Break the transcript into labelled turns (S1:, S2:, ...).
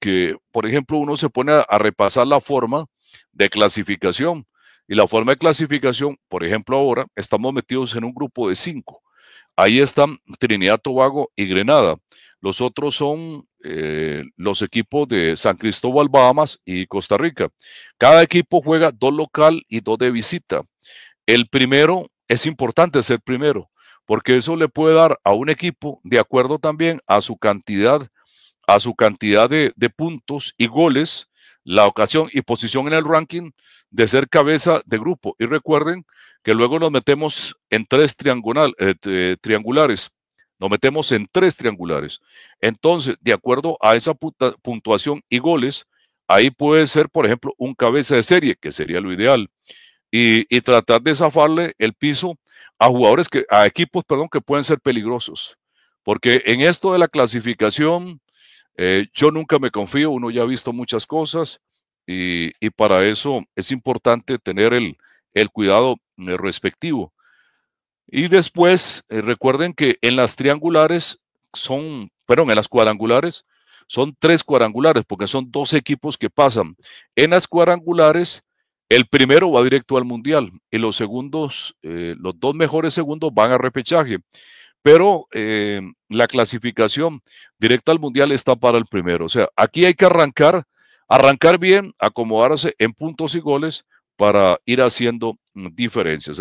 S1: que, por ejemplo, uno se pone a, repasar la forma de clasificación. Y la forma de clasificación, por ejemplo, ahora estamos metidos en un grupo de cinco. Ahí están Trinidad, Tobago y Grenada. Los otros son eh, los equipos de San Cristóbal, Bahamas y Costa Rica. Cada equipo juega dos local y dos de visita. El primero es importante ser primero, porque eso le puede dar a un equipo, de acuerdo también a su cantidad a su cantidad de, puntos y goles la ocasión y posición en el ranking de ser cabeza de grupo. Y recuerden que luego nos metemos en tres eh, eh, triangulares. Nos metemos en tres triangulares. Entonces, de acuerdo a esa puntuación y goles, ahí puede ser, por ejemplo, un cabeza de serie, que sería lo ideal, y, y tratar de zafarle el piso a jugadores que, a equipos, perdón, que pueden ser peligrosos. Porque en esto de la clasificación, eh, yo nunca me confío, uno ya ha visto muchas cosas y, para eso es importante tener el, cuidado eh, respectivo. Y después, eh, recuerden que en las triangulares son, perdón, en las cuadrangulares son tres cuadrangulares porque son dos equipos que pasan. En las cuadrangulares, el primero va directo al mundial y los segundos, los dos mejores segundos van a repechaje pero eh, la clasificación directa al Mundial está para el primero. O sea, aquí hay que arrancar, arrancar bien, acomodarse en puntos y goles para ir haciendo mm, diferencias.